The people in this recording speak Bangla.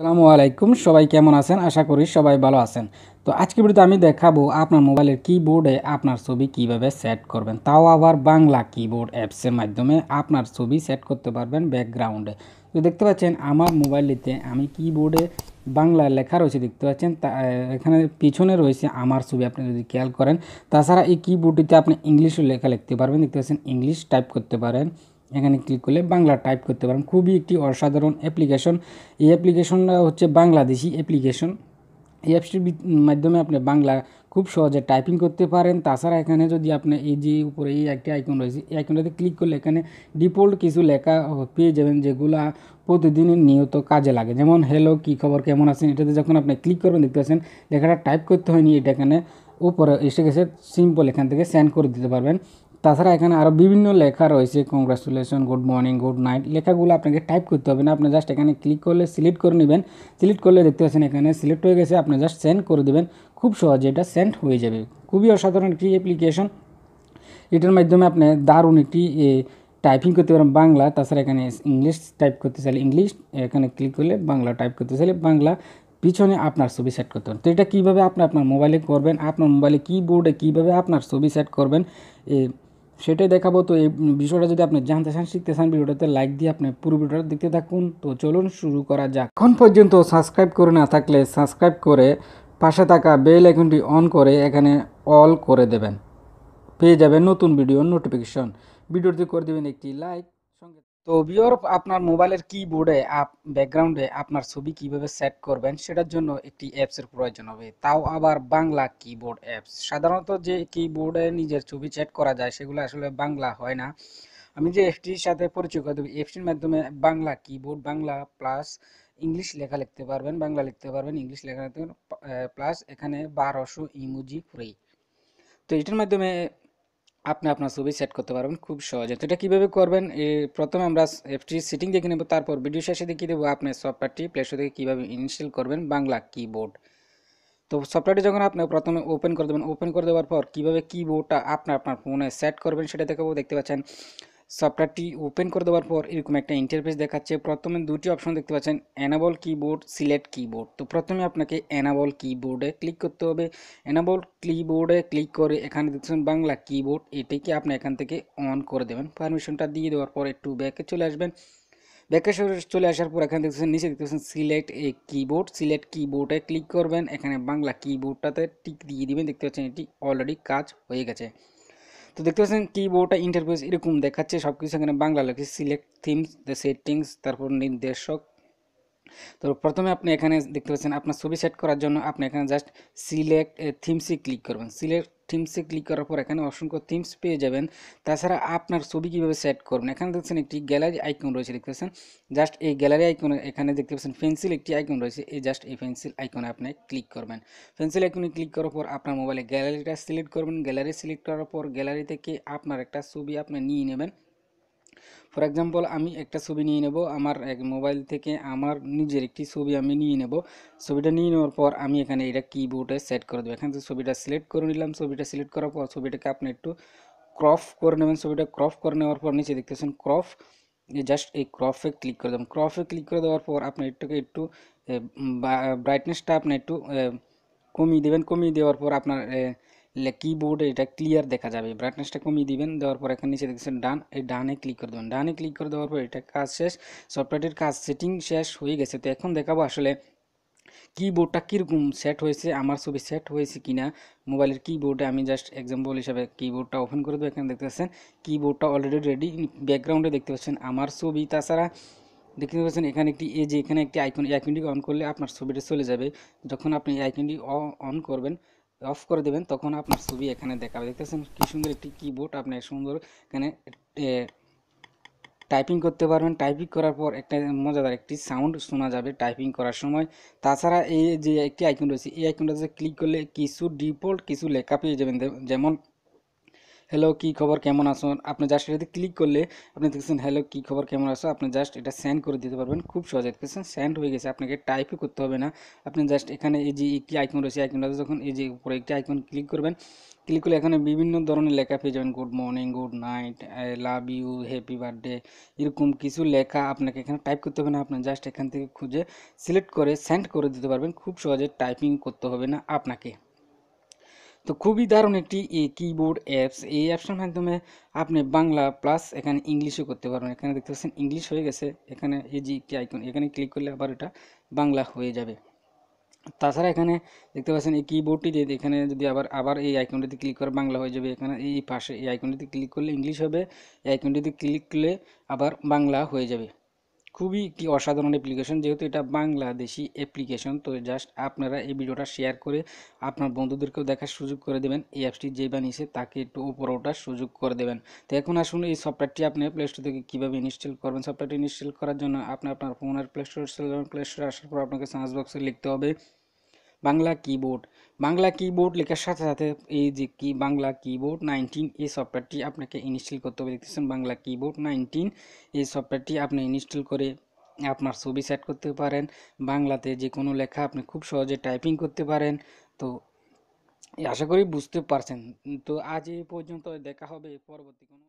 সালামু আলাইকুম সবাই কেমন আছেন আশা করি সবাই ভালো আছেন তো আজকে ভিডিওতে আমি দেখাবো আপনার মোবাইলের কিবোর্ডে আপনার ছবি কিভাবে সেট করবেন তাও আবার বাংলা কিবোর্ড অ্যাপসের মাধ্যমে আপনার ছবি সেট করতে পারবেন ব্যাকগ্রাউন্ডে তো দেখতে পাচ্ছেন আমার মোবাইলটিতে আমি কিবোর্ডে বাংলা লেখা রয়েছে দেখতে পাচ্ছেন এখানে পিছনে রয়েছে আমার ছবি আপনি যদি খেয়াল করেন তাছাড়া এই কিবোর্ডটিতে আপনি ইংলিশও লেখা লিখতে পারবেন দেখতে পাচ্ছেন ইংলিশ টাইপ করতে পারেন এখানে ক্লিক করলে বাংলা টাইপ করতে পারেন খুবই একটি অসাধারণ অ্যাপ্লিকেশন এই অ্যাপ্লিকেশনটা হচ্ছে বাংলাদেশি অ্যাপ্লিকেশন এই অ্যাপসটির মাধ্যমে আপনি বাংলা খুব সহজে টাইপিং করতে পারেন তাছাড়া এখানে যদি আপনি এই যে উপরে এই একটি আইকন রয়েছে এই আইকনটাতে ক্লিক করলে এখানে ডিফল্ট কিছু লেখা পেয়ে যাবেন যেগুলা প্রতিদিনের নিয়ত কাজে লাগে যেমন হ্যালো কি খবর কেমন আছেন এটাতে যখন আপনি ক্লিক করবেন দেখতে পাচ্ছেন লেখাটা টাইপ করতে হয়নি এটা এখানে উপরে এসে গেছে সিম্পল এখান থেকে সেন্ড করে দিতে পারবেন তাছাড়া এখানে আরও বিভিন্ন লেখা রয়েছে congratulation good morning good night লেখাগুলো আপনাকে টাইপ করতে হবে না আপনি জাস্ট এখানে ক্লিক করলে সিলেক্ট করে নেবেন সিলেক্ট করলে দেখতে পাচ্ছেন এখানে সিলেক্ট হয়ে গেছে আপনি জাস্ট সেন্ড করে দেবেন খুব সহজে এটা সেন্ড হয়ে যাবে খুবই অসাধারণ একটি অ্যাপ্লিকেশন এটার মাধ্যমে আপনি দারুণ একটি টাইপিং করতে পারেন বাংলা তাছাড়া এখানে ইংলিশ টাইপ করতে চাইলে ইংলিশ এখানে ক্লিক করলে বাংলা টাইপ করতে চাইলে বাংলা পিছনে আপনার ছবি সেট করতে হবে তো এটা কীভাবে আপনি আপনার মোবাইলে করবেন আপনার মোবাইলে কিবোর্ডে কীভাবে আপনার ছবি সেট করবেন সেটাই দেখাবো তো এই বিষয়টা যদি আপনি জানতে চান শিখতে চান ভিডিওটাতে লাইক দিয়ে আপনি পুরো ভিডিওটা দেখতে থাকুন তো চলুন শুরু করা যাক এখন পর্যন্ত সাবস্ক্রাইব করে না থাকলে সাবস্ক্রাইব করে পাশে থাকা বেল আইকনটি অন করে এখানে অল করে দেবেন পেয়ে যাবেন নতুন ভিডিও নোটিফিকেশন ভিডিওটি করে দেবেন একটি লাইক তো বিওর আপনার মোবাইলের কিবোর্ডে আপ ব্যাকগ্রাউন্ডে আপনার ছবি কিভাবে সেট করবেন সেটার জন্য একটি অ্যাপসের প্রয়োজন হবে তাও আবার বাংলা কিবোর্ড অ্যাপস সাধারণত যে কিবোর্ডে নিজের ছবি সেট করা যায় সেগুলো আসলে বাংলা হয় না আমি যে এফটির সাথে পরিচয় করে দেবো এফটির মাধ্যমে Bangla keyboard Bangla plus English লেখা লিখতে পারবেন বাংলা লিখতে পারবেন ইংলিশ লেখা লিখতে পারবেন প্লাস এখানে বারোশো ইমুজি ফ্রি তো এটার মাধ্যমে আপনি আপনার ছবি সেট করতে পারবেন খুব সহজে তো এটা কীভাবে করবেন প্রথমে আমরা এফটি সিটিং দেখে নেব তারপর ভিডিও শেষে দেখিয়ে দেবো আপনার সফটওয়্যারটি প্লে স্টোর থেকে কীভাবে ইনস্টল করবেন বাংলা কিবোর্ড তো সফটওয়্যারটি যখন আপনি প্রথমে ওপেন করে দেবেন ওপেন করে দেওয়ার পর কীভাবে কিবোর্ডটা আপনি আপনার ফোনে সেট করবেন সেটা দেখাবো দেখতে পাচ্ছেন সফটওয়্যারটি ওপেন করে দেওয়ার পর এরকম একটা ইন্টারফেস দেখাচ্ছে প্রথমে দুটি অপশন দেখতে পাচ্ছেন অ্যানাবল কিবোর্ড সিলেক্ট কিবোর্ড তো প্রথমে আপনাকে অ্যানাবল কিবোর্ডে ক্লিক করতে হবে অ্যানাবল কিবোর্ডে ক্লিক করে এখানে দেখছেন বাংলা কিবোর্ড এটিকে আপনি এখান থেকে অন করে দেবেন পারমিশনটা দিয়ে দেওয়ার পর একটু ব্যাকে চলে আসবেন ব্যাকে চলে আসার পর এখানে দেখতেছেন নিচে দেখতেছেন সিলেক্ট এ কিবোর্ড সিলেক্ট কিবোর্ডে ক্লিক করবেন এখানে বাংলা কিবোর্ডটাতে টিক দিয়ে দিবেন দেখতে পাচ্ছেন এটি অলরেডি কাজ হয়ে গেছে তো দেখতে পাচ্ছেন কিবোর্ডটা ইন্টারফেস এরকম দেখাচ্ছে সব কিছু এখানে বাংলা লেখে সিলেক্ট থিমস দ্য সেটিংস তারপর নির্দেশক তো প্রথমে আপনি এখানে দেখতে পাচ্ছেন আপনার ছবি সেট করার জন্য আপনি এখানে জাস্ট সিলেক্ট থিমসে ক্লিক করবেন সিলেক্ট থিমসে ক্লিক করার পর এখানে অসংখ্য থিমস পেয়ে যাবেন তাছাড়া আপনার ছবি কীভাবে সেট করবেন এখানে দেখছেন একটি গ্যালারি আইকন রয়েছে দেখতে পাচ্ছেন জাস্ট এই গ্যালারি আইকন এখানে দেখতে পাচ্ছেন পেন্সিল একটি আইকন রয়েছে এই জাস্ট এই পেন্সিল আইকনে আপনি ক্লিক করবেন পেন্সিল আইকনে ক্লিক করার পর আপনার মোবাইলে গ্যালারিটা সিলেক্ট করবেন গ্যালারি সিলেক্ট করার পর গ্যালারি থেকে আপনার একটা ছবি আপনি নিয়ে নেবেন ফর এক্সাম্পল আমি একটা ছবি নিয়ে নেব আমার এক মোবাইল থেকে আমার নিজের একটি ছবি আমি নিয়ে নেব ছবিটা নিয়ে নেওয়ার পর আমি এখানে এটা কিবোর্ডে সেট করে দেবো এখান থেকে ছবিটা সিলেক্ট করে নিলাম ছবিটা সিলেক্ট করার পর ছবিটাকে আপনি একটু ক্রপ করে নেবেন ছবিটা ক্রপ করে নেওয়ার পর নিচে দেখতেছেন ক্রপ জাস্ট এই ক্রফে ক্লিক করে দেবেন ক্রফে ক্লিক করে দেওয়ার পর আপনি একটুকে একটু ব্রাইটনেসটা আপনি একটু কমিয়ে দেবেন কমিয়ে দেওয়ার পর আপনার কিবোর্ডে এটা ক্লিয়ার দেখা যাবে ব্রাইটনেসটা কমিয়ে দিবেন দেওয়ার পর এখানে নিচে দেখছেন ডান এই ডানে ক্লিক করে দেবেন ডানে ক্লিক করে দেওয়ার পর এটা কাজ শেষ সফটওয়্যারটির কাজ সেটিং শেষ হয়ে গেছে তো এখন দেখাবো আসলে কিবোর্ডটা কীরকম সেট হয়েছে আমার ছবি সেট হয়েছে কি না মোবাইলের কিবোর্ডে আমি জাস্ট এক্সাম্পল হিসাবে কিবোর্ডটা ওপেন করে দেবো এখানে দেখতে পাচ্ছেন কিবোর্ডটা অলরেডি রেডি ব্যাকগ্রাউন্ডে দেখতে পাচ্ছেন আমার ছবি তাছাড়া দেখতে পাচ্ছেন এখানে একটি এ যে এখানে একটি আইকন এই আইকনটি অন করলে আপনার ছবিটা চলে যাবে যখন আপনি এই আইকনটি অন করবেন অফ করে দেবেন তখন আপনার ছবি এখানে দেখাবে দেখতেছেন কি সুন্দর একটি কিবোর্ড আপনি সুন্দর এখানে টাইপিং করতে পারবেন টাইপিং করার পর একটা মজাদার একটি সাউন্ড শোনা যাবে টাইপিং করার সময় তাছাড়া এই যে একটি আইকন রয়েছে এই আইকনটাতে ক্লিক করলে কিছু ডিফল্ট কিছু লেখা পেয়ে যাবেন যেমন হ্যালো কী খবর কেমন আছো আপনি জাস্ট এটাতে ক্লিক করলে আপনি দেখছেন হ্যালো কী খবর কেমন আছো আপনি জাস্ট এটা সেন্ড করে দিতে পারবেন খুব সহজে দেখছেন সেন্ড হয়ে গেছে আপনাকে টাইপই করতে হবে না আপনি জাস্ট এখানে এই যে একটি আইকন রয়েছে আইকনটা যখন এই যে উপরে একটি আইকন ক্লিক করবেন ক্লিক করলে এখানে বিভিন্ন ধরনের লেখা পেয়ে যাবেন good morning good night I love you happy birthday এরকম কিছু লেখা আপনাকে এখানে টাইপ করতে হবে না আপনি জাস্ট এখান থেকে খুঁজে সিলেক্ট করে সেন্ড করে দিতে পারবেন খুব সহজে টাইপিং করতে হবে না আপনাকে তো খুবই দারুণ একটি কিবোর্ড অ্যাপস এই অ্যাপসের মাধ্যমে আপনি বাংলা প্লাস এখানে ইংলিশও করতে পারবেন এখানে দেখতে পাচ্ছেন ইংলিশ হয়ে গেছে এখানে এই যে একটি আইকন এখানে ক্লিক করলে আবার এটা বাংলা হয়ে যাবে তাছাড়া এখানে দেখতে পাচ্ছেন এই দিয়ে এখানে যদি আবার আবার এই আইকনটিতে ক্লিক করে বাংলা হয়ে যাবে এখানে এই পাশে এই আইকনটিতে ক্লিক করলে ইংলিশ হবে এই আইকনটিতে ক্লিক করলে আবার বাংলা হয়ে যাবে খুবই কি অসাধারণ অ্যাপ্লিকেশন যেহেতু এটা বাংলাদেশি অ্যাপ্লিকেশন তো জাস্ট আপনারা এই ভিডিওটা শেয়ার করে আপনার বন্ধুদেরকেও দেখার সুযোগ করে দেবেন এই অ্যাপসটি যে বানিয়েছে তাকে একটু উপরে ওঠার সুযোগ করে দেবেন তো এখন আসুন এই সফটওয়্যারটি আপনি প্লে স্টোর থেকে কীভাবে ইনস্টল করবেন সফটওয়্যারটি ইনস্টল করার জন্য আপনি আপনার ফোনের প্লে স্টোর প্লে স্টোরে আসার পর আপনাকে সার্চ বক্সে লিখতে হবে বাংলা কিবোর্ড বাংলা কিবোর্ড লেখার সাথে সাথে এই যে কি বাংলা কিবোর্ড নাইনটিন এই সফটওয়্যারটি আপনাকে ইনস্টল করতে হবে দেখতেছেন বাংলা কিবোর্ড নাইনটিন এই সফটওয়্যারটি আপনি ইনস্টল করে আপনার ছবি সেট করতে পারেন বাংলাতে যে কোনো লেখা আপনি খুব সহজে টাইপিং করতে পারেন তো আশা করি বুঝতে পারছেন তো আজ এই পর্যন্ত দেখা হবে পরবর্তী কোনো